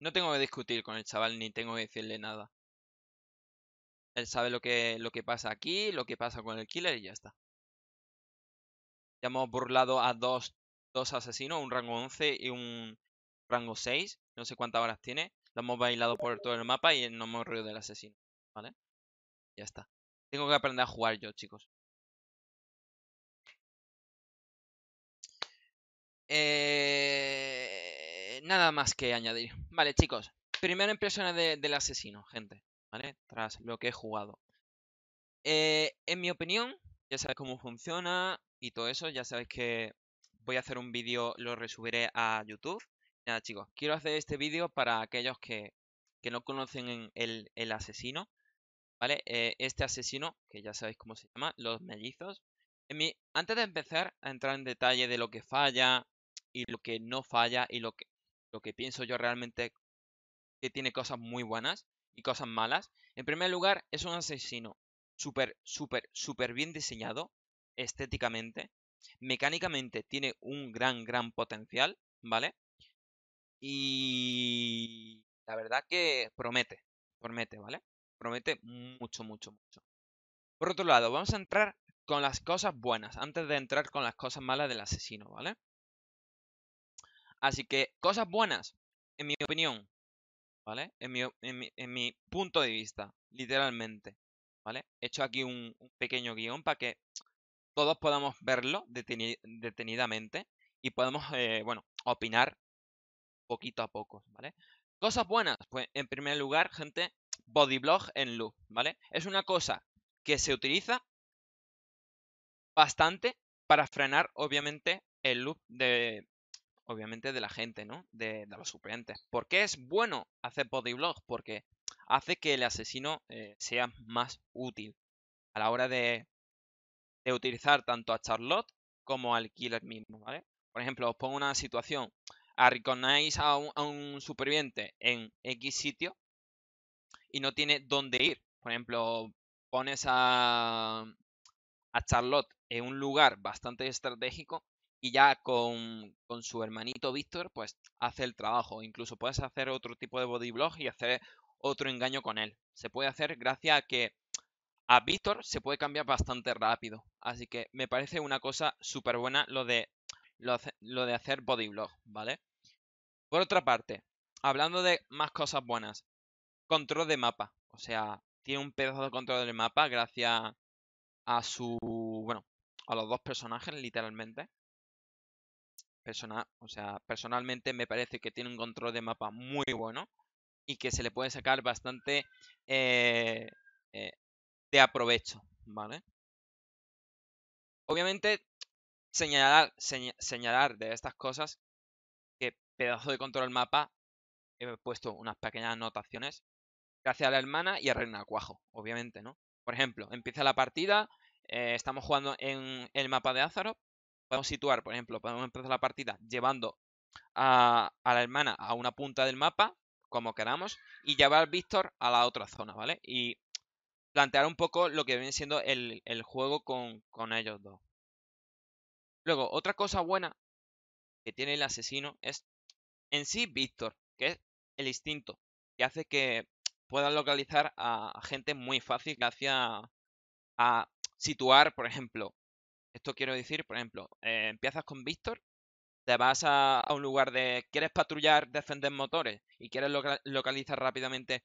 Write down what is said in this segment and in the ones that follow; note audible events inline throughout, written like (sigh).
No tengo que discutir con el chaval ni tengo que decirle nada. Él sabe lo que, lo que pasa aquí, lo que pasa con el killer y ya está. Ya hemos burlado a dos, dos asesinos, un rango 11 y un rango 6. No sé cuántas horas tiene. Lo hemos bailado por todo el mapa y no hemos ruido del asesino. ¿Vale? Ya está. Tengo que aprender a jugar yo, chicos. Eh... Nada más que añadir. Vale, chicos. Primera impresión del asesino, gente. ¿Vale? Tras lo que he jugado. Eh, en mi opinión, ya sabéis cómo funciona y todo eso. Ya sabéis que voy a hacer un vídeo, lo resubiré a YouTube. Nada, chicos, quiero hacer este vídeo para aquellos que, no conocen el, asesino. ¿Vale? Eh, este asesino, que ya sabéis cómo se llama, los mellizos. En antes de empezar a entrar en detalle de lo que falla y lo que no falla y lo que lo que pienso yo realmente que tiene cosas muy buenas y cosas malas. En primer lugar, es un asesino súper, súper, súper bien diseñado estéticamente. Mecánicamente tiene un gran, gran potencial, ¿vale? Y la verdad que promete, promete, ¿vale? Promete mucho, mucho, mucho. Por otro lado, vamos a entrar con las cosas buenas, antes de entrar con las cosas malas del asesino, ¿vale? Así que cosas buenas, en mi opinión, ¿vale? En mi, punto de vista, literalmente, ¿vale? He hecho aquí un, pequeño guión para que todos podamos verlo detenidamente y podemos, eh, bueno, opinar poquito a poco, ¿vale? Cosas buenas, pues en primer lugar, gente, bodyblog en loop, ¿vale? Es una cosa que se utiliza bastante para frenar, obviamente, el loop de, obviamente, de la gente, ¿no? De, los supervivientes. ¿Por qué es bueno hacer bodyblog? Porque hace que el asesino eh, sea más útil a la hora de, utilizar tanto a Charlotte como al killer mismo, ¿vale? Por ejemplo, os pongo una situación. Arriconáis ah, a un, a un superviviente en X sitio y no tiene dónde ir. Por ejemplo, pones a, a Charlotte en un lugar bastante estratégico y ya con, su hermanito Víctor, pues hace el trabajo. Incluso puedes hacer otro tipo de bodyblog y hacer otro engaño con él. Se puede hacer gracias a que a Víctor se puede cambiar bastante rápido. Así que me parece una cosa súper buena lo de, lo, de hacer bodyblog, ¿vale? Por otra parte, hablando de más cosas buenas, control de mapa. O sea, tiene un pedazo de control del mapa gracias a su. Bueno, a los dos personajes, literalmente o sea, personalmente me parece que tiene un control de mapa muy bueno y que se le puede sacar bastante eh, eh, de aprovecho, ¿vale? Obviamente, señalar, señalar de estas cosas que pedazo de control mapa, he puesto unas pequeñas anotaciones, gracias a la hermana y a reina cuajo, obviamente, ¿no? Por ejemplo, empieza la partida, eh, estamos jugando en el mapa de Azaro podemos situar, por ejemplo, podemos empezar la partida llevando a, la hermana a una punta del mapa, como queramos, y llevar a Víctor a la otra zona, ¿vale? Y plantear un poco lo que viene siendo el, juego con, ellos dos. Luego, otra cosa buena que tiene el asesino es en sí Víctor, que es el instinto, que hace que pueda localizar a gente muy fácil gracias a situar, por ejemplo, esto quiero decir, por ejemplo, eh, empiezas con Víctor, te vas a, un lugar de... Quieres patrullar, defender motores y quieres localizar rápidamente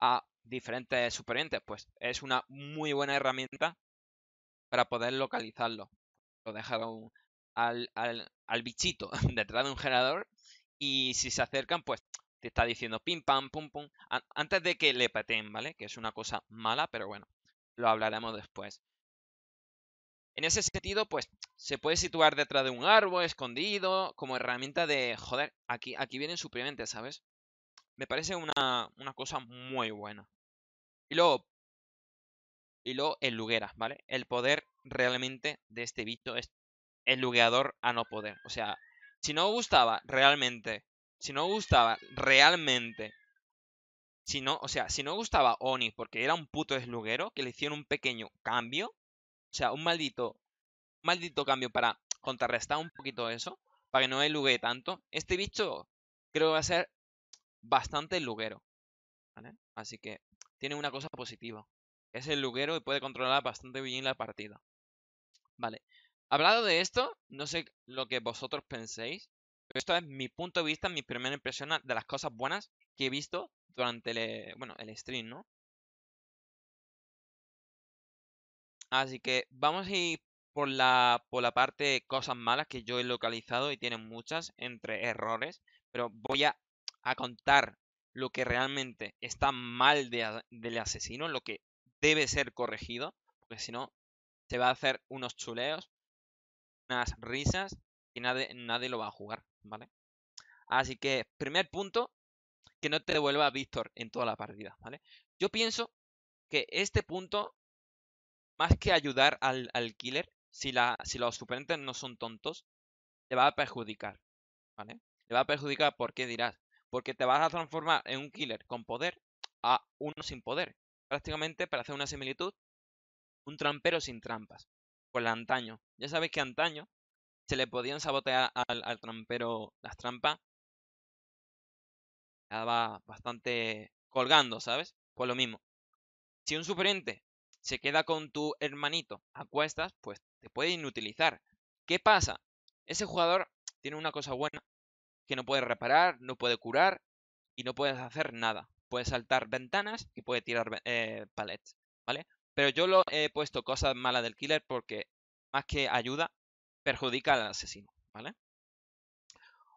a diferentes supervivientes, pues es una muy buena herramienta para poder localizarlo. Lo dejas al, bichito (laughs) detrás de un generador y si se acercan, pues te está diciendo pim pam pum pum antes de que le pateen, ¿vale? Que es una cosa mala, pero bueno, lo hablaremos después. En ese sentido, pues se puede situar detrás de un árbol, escondido, como herramienta de, joder, aquí, aquí vienen suplementos, ¿sabes? Me parece una, una, cosa muy buena. Y luego, y luego el luguera, ¿vale? El poder realmente de este bicho es el lugueador a no poder. O sea, si no gustaba realmente, si no gustaba realmente, si no, o sea, si no gustaba Oni porque era un puto esluguero, que le hicieron un pequeño cambio, o sea, un maldito, maldito cambio para contrarrestar un poquito eso, para que no elugue tanto. Este bicho creo que va a ser bastante luguero. Así que tiene una cosa positiva. Es el luguero y puede controlar bastante bien la partida. Vale. Hablado de esto, no sé lo que vosotros penséis, pero esto es mi punto de vista, mi primera impresión de las cosas buenas que he visto durante el, bueno, el stream, ¿no? Así que vamos a ir por la, por la parte de cosas malas que yo he localizado y tienen muchas entre errores, pero voy a, contar lo que realmente está mal de, del asesino, lo que debe ser corregido, porque si no, se va a hacer unos chuleos, unas risas y nadie, nadie lo va a jugar, ¿vale? Así que, primer punto, que no te devuelva Víctor en toda la partida, ¿vale? Yo pienso que este punto más que ayudar al, killer, si, si los suplentes no son tontos, te va a perjudicar, ¿vale? Te va a perjudicar ¿por qué dirás, porque te vas a transformar en un killer con poder a uno sin poder. Prácticamente, para hacer una similitud, un trampero sin trampas. Pues antaño. Ya sabéis que antaño se le podían sabotear al, trampero las trampas. Estaba bastante colgando, ¿sabes? Pues lo mismo. Si un suplente se queda con tu hermanito a cuestas, pues te puede inutilizar. ¿Qué pasa? Ese jugador tiene una cosa buena, que no puede reparar, no puede curar y no puedes hacer nada. Puede saltar ventanas y puede tirar eh, palets, ¿vale? Pero yo lo he puesto cosas malas del killer porque más que ayuda, perjudica al asesino, ¿vale?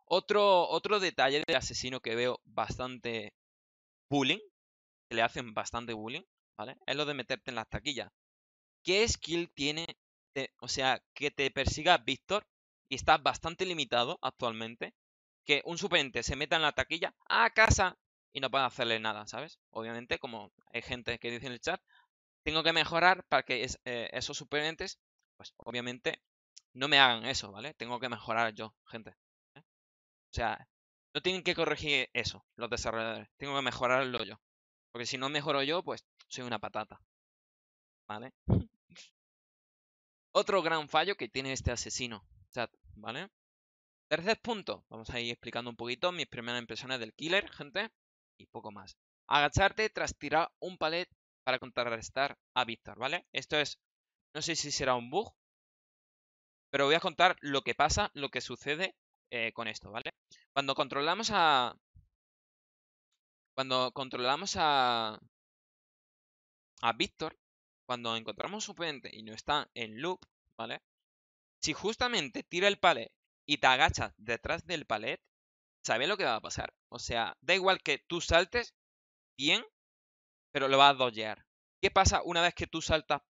Otro, otro detalle del asesino que veo bastante bullying, que le hacen bastante bullying, ¿vale? Es lo de meterte en las taquillas. ¿Qué skill tiene, o sea, que te persiga Víctor y está bastante limitado actualmente? Que un suplente se meta en la taquilla a casa y no puedan hacerle nada, ¿sabes? Obviamente, como hay gente que dice en el chat, tengo que mejorar para que eh, esos suplentes, pues obviamente, no me hagan eso, ¿vale? Tengo que mejorar yo, gente. ¿eh? O sea, no tienen que corregir eso, los desarrolladores. Tengo que mejorarlo yo. Porque si no mejoro yo, pues soy una patata. ¿Vale? Otro gran fallo que tiene este asesino. Chat, ¿vale? Tercer punto. Vamos a ir explicando un poquito mis primeras impresiones del killer, gente. Y poco más. Agacharte tras tirar un palet para contrarrestar a Víctor, ¿vale? Esto es... No sé si será un bug. Pero voy a contar lo que pasa, lo que sucede eh, con esto, ¿vale? Cuando controlamos a, cuando controlamos a, a Víctor, cuando encontramos su pendiente y no está en loop, ¿vale? Si justamente tira el palet y te agachas detrás del palet, sabes lo que va a pasar. O sea, da igual que tú saltes bien, pero lo vas a dollear. ¿Qué pasa una vez que tú saltas?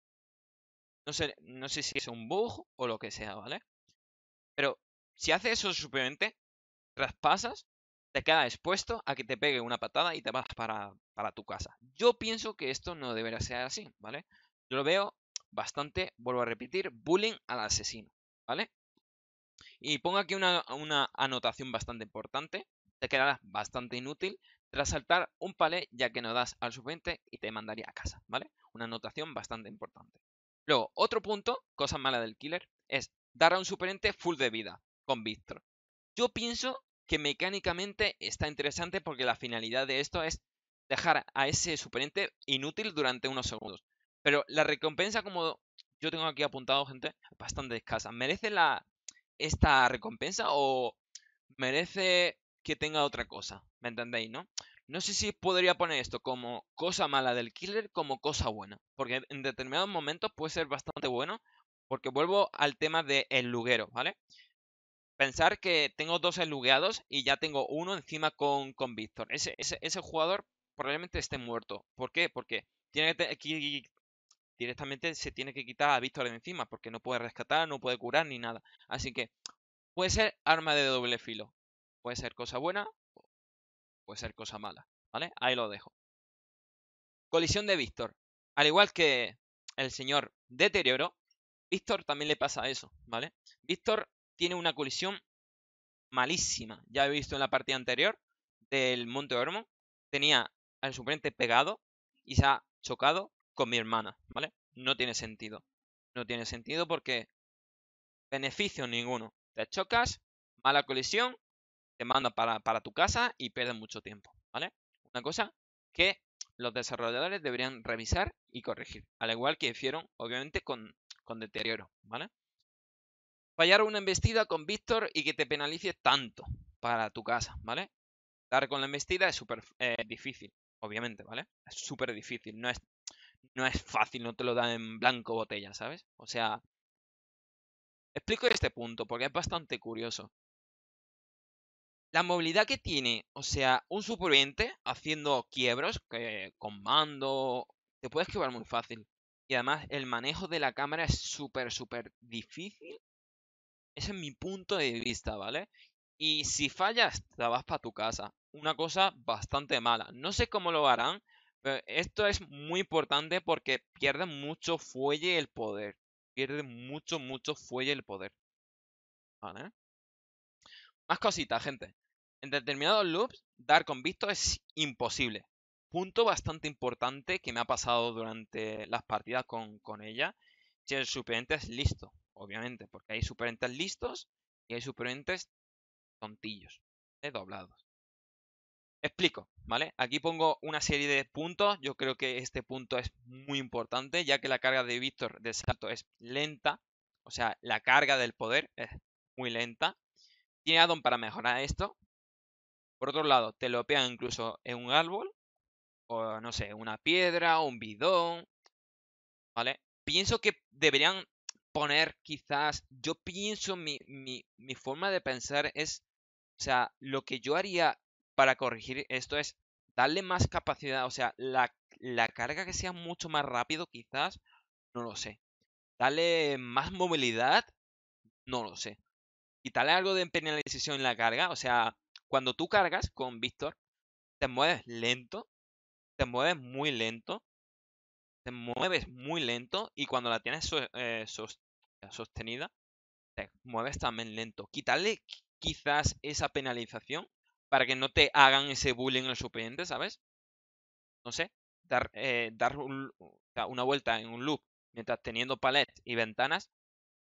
No sé, no sé si es un bug o lo que sea, ¿vale? Pero si hace eso su pendiente, traspasas te queda expuesto a que te pegue una patada y te vas para, tu casa. Yo pienso que esto no debería ser así, ¿vale? Yo lo veo bastante, vuelvo a repetir, bullying al asesino, ¿vale? Y pongo aquí una, anotación bastante importante, te quedará bastante inútil tras saltar un palé ya que no das al sub y te mandaría a casa, ¿vale? Una anotación bastante importante. Luego, otro punto, cosa mala del killer, es dar a un superente full de vida, con Victor. Yo pienso que mecánicamente está interesante porque la finalidad de esto es dejar a ese superente inútil durante unos segundos. Pero la recompensa, como yo tengo aquí apuntado, gente, bastante escasa. ¿Merece la, esta recompensa o merece que tenga otra cosa? ¿Me entendéis, no? No sé si podría poner esto como cosa mala del killer, como cosa buena. Porque en determinados momentos puede ser bastante bueno. Porque vuelvo al tema del el luguero, ¿vale? Pensar que tengo dos elugueados y ya tengo uno encima con, Víctor. Ese, ese, jugador probablemente esté muerto. ¿Por qué? Porque tiene que, directamente se tiene que quitar a Víctor de encima porque no puede rescatar, no puede curar ni nada. Así que puede ser arma de doble filo. Puede ser cosa buena, puede ser cosa mala. ¿Vale? Ahí lo dejo. Colisión de Víctor. Al igual que el señor deterioro, Víctor también le pasa eso, ¿vale? Víctor tiene una colisión malísima. Ya he visto en la partida anterior del Monte Ormo. Tenía al suplente pegado y se ha chocado con mi hermana, ¿vale? No tiene sentido. No tiene sentido porque beneficio ninguno. Te chocas, mala colisión, te manda para, tu casa y pierdes mucho tiempo, ¿vale? Una cosa que los desarrolladores deberían revisar y corregir. Al igual que hicieron, obviamente, con, con deterioro, ¿vale? Fallar una embestida con Víctor y que te penalice tanto para tu casa, ¿vale? Dar con la embestida es súper eh, difícil, obviamente, ¿vale? Es súper difícil, no es, no es fácil, no te lo dan en blanco botella, ¿sabes? O sea, explico este punto porque es bastante curioso. La movilidad que tiene, o sea, un superviviente haciendo quiebros que con mando, te puedes llevar muy fácil. Y además el manejo de la cámara es súper, súper difícil ese es mi punto de vista, ¿vale? Y si fallas, te vas para tu casa. Una cosa bastante mala. No sé cómo lo harán, pero esto es muy importante porque pierde mucho fuelle el poder. Pierde mucho, mucho fuelle el poder. ¿Vale? Más cositas, gente. En determinados loops, dar con visto es imposible. Punto bastante importante que me ha pasado durante las partidas con, con ella. Si el suplente es listo, obviamente, porque hay superentes listos y hay superentes tontillos, eh, doblados. Explico, ¿vale? Aquí pongo una serie de puntos. Yo creo que este punto es muy importante, ya que la carga de Víctor de salto es lenta. O sea, la carga del poder es muy lenta. Tiene addon para mejorar esto. Por otro lado, te lo pegan incluso en un árbol. O no sé, una piedra, un bidón. ¿Vale? Pienso que deberían poner quizás, yo pienso, mi, mi, mi forma de pensar es, o sea, lo que yo haría para corregir esto es darle más capacidad, o sea, la, la carga que sea mucho más rápido quizás, no lo sé. Darle más movilidad, no lo sé. Quitarle algo de penalización en la carga, o sea, cuando tú cargas con Víctor, te mueves lento, te mueves muy lento, te mueves muy lento y cuando la tienes eh, sostenida sostenida, te mueves también lento. quítale quizás esa penalización para que no te hagan ese bullying el suplente, ¿sabes? No sé, dar, eh, dar una vuelta en un loop mientras teniendo palets y ventanas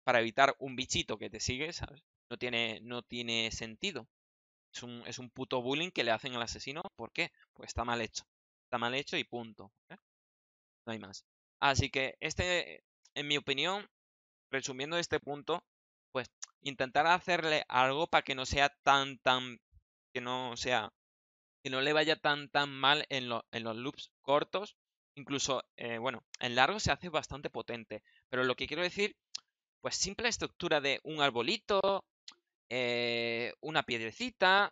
para evitar un bichito que te sigue, ¿sabes? No tiene, no tiene sentido. Es un, es un puto bullying que le hacen al asesino. ¿Por qué? Pues está mal hecho. Está mal hecho y punto. ¿eh? No hay más. Así que este, en mi opinión, resumiendo este punto, pues intentar hacerle algo para que no sea tan, tan, que no sea, que no le vaya tan, tan mal en, los loops cortos. Incluso, eh, bueno, en largo se hace bastante potente. Pero lo que quiero decir, pues simple estructura de un arbolito, eh, una piedrecita,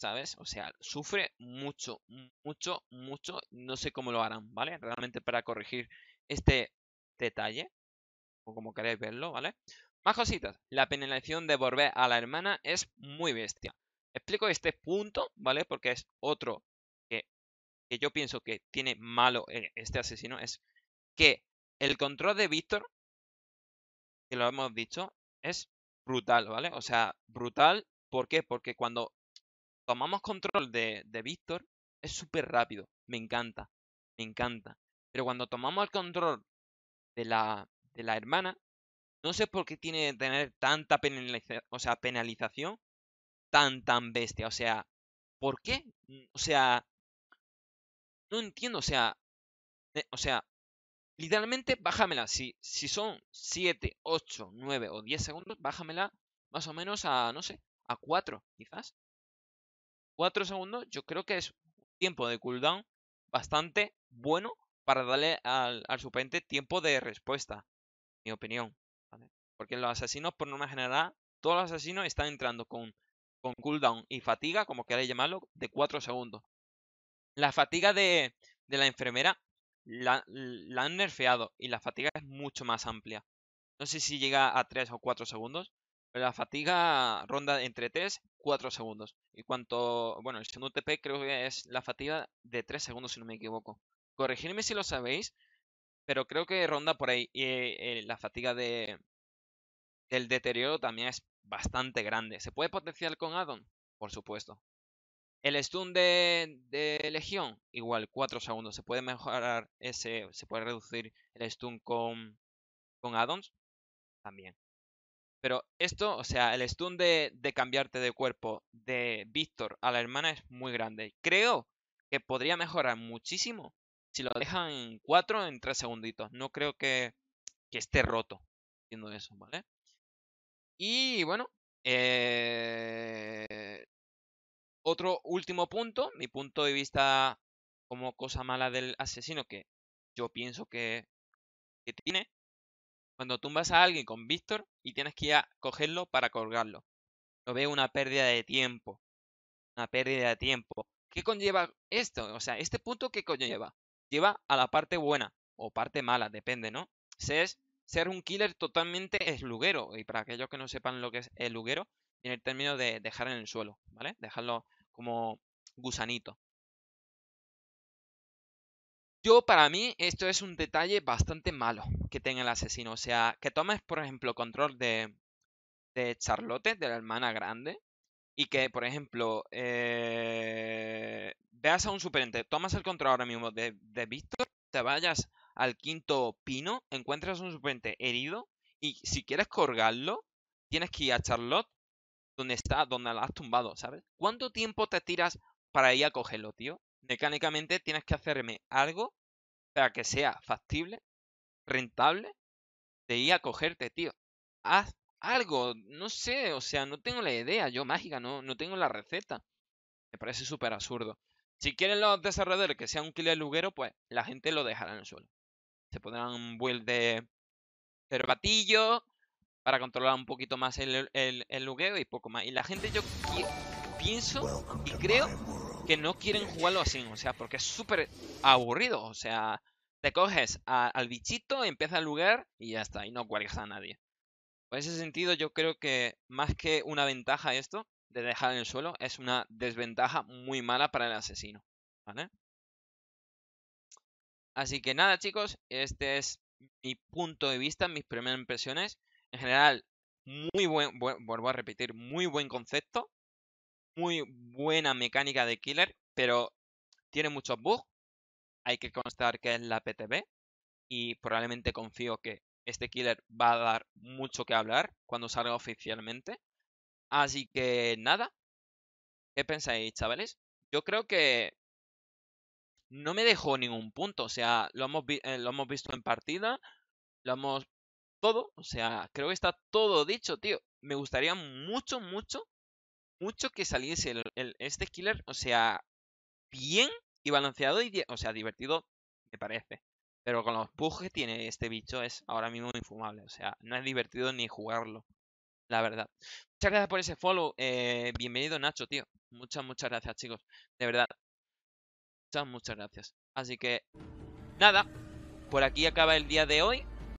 ¿sabes? O sea, sufre mucho, mucho, mucho. No sé cómo lo harán, ¿vale? Realmente para corregir este detalle o como queréis verlo, ¿vale? Más cositas. La penalización de volver a la hermana es muy bestia. Explico este punto, ¿vale? Porque es otro que, yo pienso que tiene malo e-, este asesino. Es que el control de Víctor, que lo hemos dicho, es brutal, ¿vale? O sea, brutal. ¿Por qué? Porque cuando tomamos control de, de Víctor, es súper rápido. Me encanta. Me encanta. Pero cuando tomamos el control de la, de la hermana. No sé por qué tiene que tener tanta penalización, o sea, penalización tan, tan bestia. O sea, ¿por qué? Mm, o sea, no entiendo. O sea, eh, o sea, literalmente bájamela. Si, si son 7, 8, 9 o 10 segundos, bájamela más o menos a, no sé, a 4 quizás. 4 segundos yo creo que es un tiempo de cooldown bastante bueno para darle al, al suplente tiempo de respuesta mi opinión. Porque los asesinos, por norma general, todos los asesinos están entrando con, con cooldown y fatiga, como queráis llamarlo, de 4 segundos. La fatiga de, la enfermera la, la, han nerfeado y la fatiga es mucho más amplia. No sé si llega a 3 o 4 segundos, pero la fatiga ronda entre 3 y 4 segundos. Y cuanto, bueno, el segundo TP creo que es la fatiga de 3 segundos si no me equivoco. Corregidme si lo sabéis, pero creo que ronda por ahí. Y eh, la fatiga de, del deterioro también es bastante grande. ¿Se puede potenciar con addon? Por supuesto. El stun de, de, Legión, igual, 4 segundos. Se puede mejorar ese, se puede reducir el stun con, con addons. También. Pero esto, o sea, el stun de, de cambiarte de cuerpo de Víctor a la hermana es muy grande. Creo que podría mejorar muchísimo si lo dejan en 4, en 3 segunditos. No creo que, esté roto haciendo eso, ¿vale? Y bueno, eh, otro último punto, mi punto de vista como cosa mala del asesino que yo pienso que, que tiene. Cuando tumbas a alguien con Víctor y tienes que ir a cogerlo para colgarlo. Lo veo una pérdida de tiempo. Una pérdida de tiempo. ¿Qué conlleva esto? O sea, este punto, ¿qué conlleva? lleva a la parte buena o parte mala, depende, ¿no? es ser un killer totalmente (laughs) esluguero. Y para aquellos que no sepan lo que es esluguero, en el término de dejar en el suelo, ¿vale? Dejarlo como gusanito. Yo, para mí, esto es un detalle bastante malo que tenga el asesino. O sea, que tomes, por ejemplo, control de, de Charlotte, de la hermana grande, y que, por ejemplo, eh, veas a un superente, tomas el control ahora mismo de, de Víctor, te vayas al quinto pino, encuentras un superente herido y si quieres colgarlo, tienes que ir a Charlotte donde está, donde lo has tumbado, ¿sabes? ¿Cuánto tiempo te tiras para ir a cogerlo, tío? Mecánicamente tienes que hacerme algo para que sea factible, rentable, de ir a cogerte, tío. Haz algo, no sé, o sea, no tengo la idea, yo mágica, no, no tengo la receta. Me parece súper absurdo. Si quieren los desarrolladores que sea un killer luguero, pues la gente lo dejará en el suelo. Se pondrán un build de herbatillo para controlar un poquito más el, el, y poco más. Y la gente yo pienso y creo que no quieren jugarlo así, o sea, porque es súper aburrido, o sea, te coges al bichito, empieza el lugar y ya está, y no cuelgas a nadie. Por ese sentido yo creo que más que una ventaja esto, de dejar en el suelo es una desventaja muy mala para el asesino, ¿vale? Así que nada, chicos, este es mi punto de vista, mis primeras impresiones. En general, muy buen, vuelvo a repetir, muy buen concepto, muy buena mecánica de killer, pero tiene muchos bugs. Hay que constar que es la PTB y probablemente confío que este killer va a dar mucho que hablar cuando salga oficialmente. Así que nada. ¿Qué pensáis, chavales? Yo creo que no me dejó ningún punto. O sea, lo hemos, eh, lo hemos visto en partida. Lo hemos... Todo. O sea, creo que está todo dicho, tío. Me gustaría mucho, mucho, mucho que saliese este killer. O sea, bien y balanceado y, o sea, divertido, me parece. Pero con los pujes que tiene este bicho es ahora mismo infumable. O sea, no es divertido ni jugarlo la verdad. Muchas gracias por ese follow. Eh, bienvenido, Nacho, tío. Muchas, muchas gracias, chicos. De verdad. Muchas, muchas gracias. Así que, nada. Por aquí acaba el día de hoy.